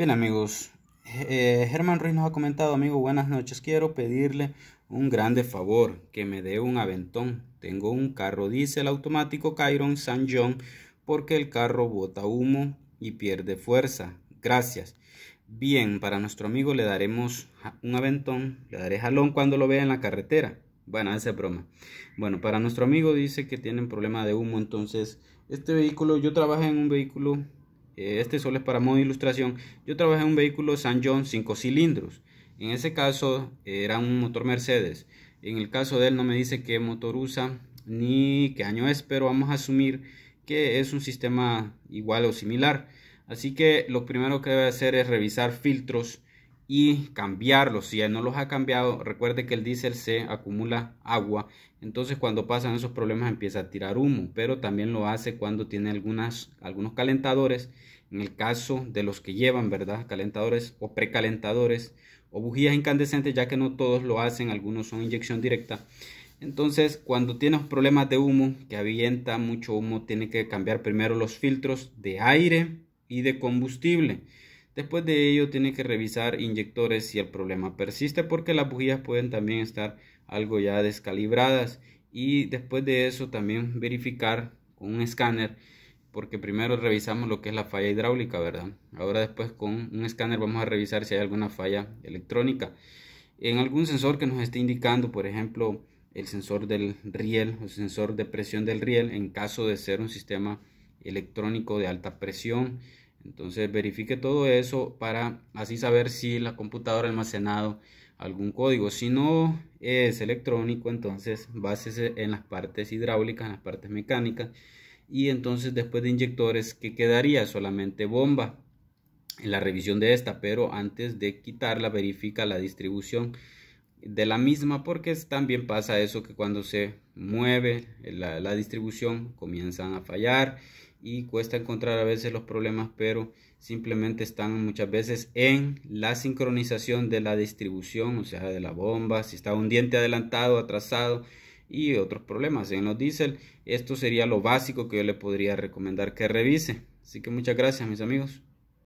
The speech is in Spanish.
Bien amigos, eh, Germán Ruiz nos ha comentado, amigo, buenas noches, quiero pedirle un grande favor, que me dé un aventón. Tengo un carro diésel automático Chiron San John porque el carro bota humo y pierde fuerza. Gracias. Bien, para nuestro amigo le daremos un aventón, le daré jalón cuando lo vea en la carretera. Bueno, esa es broma. Bueno, para nuestro amigo dice que tienen problema de humo, entonces este vehículo, yo trabajé en un vehículo eh, este solo es para modo de ilustración, yo trabajé en un vehículo San John 5 cilindros. En ese caso era un motor Mercedes. En el caso de él no me dice qué motor usa ni qué año es, pero vamos a asumir que es un sistema igual o similar. Así que lo primero que debe hacer es revisar filtros y cambiarlos. Si no los ha cambiado, recuerde que el diésel se acumula agua. Entonces cuando pasan esos problemas empieza a tirar humo, pero también lo hace cuando tiene algunos calentadores. En el caso de los que llevan, ¿verdad? Calentadores o precalentadores o bujías incandescentes, ya que no todos lo hacen, algunos son inyección directa. Entonces, cuando tienes problemas de humo, que avienta mucho humo, tiene que cambiar primero los filtros de aire y de combustible Después de ello tiene que revisar inyectores si el problema persiste porque las bujías pueden también estar algo ya descalibradas y después de eso también verificar con un escáner porque primero revisamos lo que es la falla hidráulica, ¿verdad? Ahora después con un escáner vamos a revisar si hay alguna falla electrónica. En algún sensor que nos esté indicando, por ejemplo, el sensor del riel o sensor de presión del riel en caso de ser un sistema electrónico de alta presión, entonces verifique todo eso para así saber si la computadora ha almacenado algún código. Si no es electrónico, entonces básese en las partes hidráulicas, en las partes mecánicas. Y entonces después de inyectores, que quedaría? Solamente bomba en la revisión de esta, pero antes de quitarla verifica la distribución de la misma porque también pasa eso que cuando se mueve la, distribución comienzan a fallar y cuesta encontrar a veces los problemas pero simplemente están muchas veces en la sincronización de la distribución o sea de la bomba si está un diente adelantado atrasado y otros problemas en los diésel esto sería lo básico que yo le podría recomendar que revise así que muchas gracias mis amigos